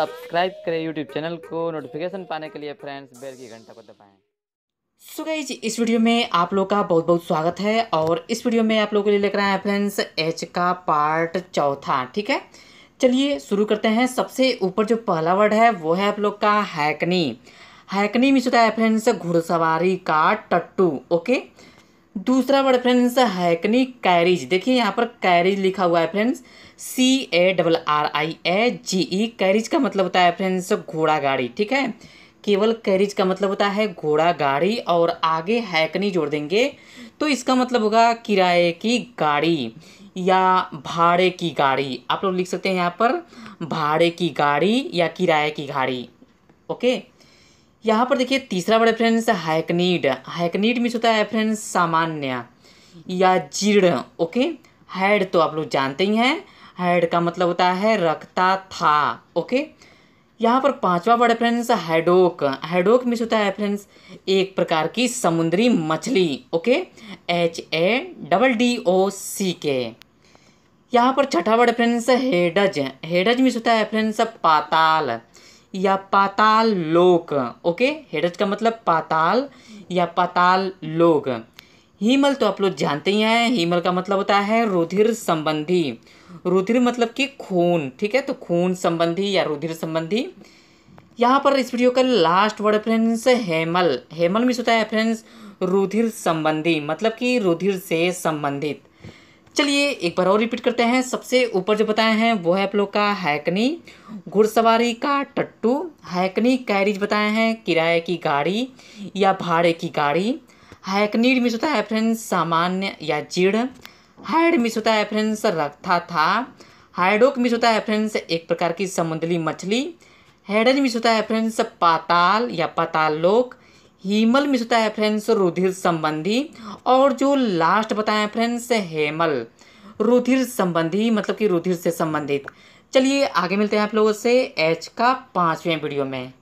subscribe करें YouTube channel को notification पाने के लिए फ्रेंड्स बेल की घंटा को दबाएं सो so गाइज इस वीडियो में आप लोग का बहुत बहुत स्वागत है और इस वीडियो में आप लोगों के लिए लेकर आए हैं फ्रेंड्स एच का पार्ट चौथा ठीक है चलिए शुरू करते हैं सबसे ऊपर जो पहला वर्ड है वो है आप लोग का हैकनी हैकनी मीन्स है फ्रेंड्स घुड़सवारी का टट्टू ओके दूसरा वर्ड फ्रेंड्स हैकनी कैरिज देखिए यहाँ पर कैरिज लिखा हुआ है friends C A double R I A G E carriage का मतलब होता है फ्रेंड्स घोड़ा गाड़ी ठीक है केवल कैरिज का मतलब होता है घोड़ा गाड़ी और आगे हैकनी जोड़ देंगे तो इसका मतलब होगा किराए की गाड़ी या भाड़े की गाड़ी आप लोग लिख सकते हैं यहाँ पर भाड़े की गाड़ी या किराए की गाड़ी ओके यहाँ पर देखिए तीसरा word friends hackneyed hackneyed means होता है फ्रेंड्स सामान्य या जीर्ण ओके हैड तो आप लोग जानते ही हैं हैड का मतलब होता है रखता था ओके यहाँ पर पांचवा word friends haddock haddock means होता है फ्रेंड्स एक प्रकार की समुद्री मछली okay H A double D O C K यहाँ पर छठा word friends hedge hedge means होता है फ्रेंड्स पाताल या पाताल लोक ओके हेडज का मतलब पाताल या पाताल लोक हीमल तो आप लोग जानते ही हैं हीमल का मतलब होता है रुधिर संबंधी रुधिर मतलब कि खून ठीक है तो खून संबंधी या रुधिर संबंधी यहाँ पर इस वीडियो का लास्ट वर्ड फ्रेंड्स हेमल हेमल में होता है फ्रेंड्स रुधिर संबंधी मतलब कि रुधिर से संबंधित चलिए एक बार और रिपीट करते हैं सबसे ऊपर जो बताए हैं वो है आप लोग का हैकनी घुड़सवारी का टट्टू हैकनी कैरिज बताए हैं किराए की गाड़ी या भाड़े की गाड़ी हैकनीड मिस होता है फ्रेंड्स सामान्य या जीड़ हाइड मिस होता है फ्रेंड्स रखता था हाइडोक मिस होता है फ्रेंड्स एक प्रकार की समुद्री मछली हैडन मिस होता है फ्रेंड्स पाताल या पाताल लोक हीमल मिश्रता है फ्रेंड्स रुधिर संबंधी और जो लास्ट बताएं फ्रेंड्स हेमल रुधिर संबंधी मतलब कि रुधिर से संबंधित चलिए आगे मिलते हैं आप लोगों से एच का पांचवें वीडियो में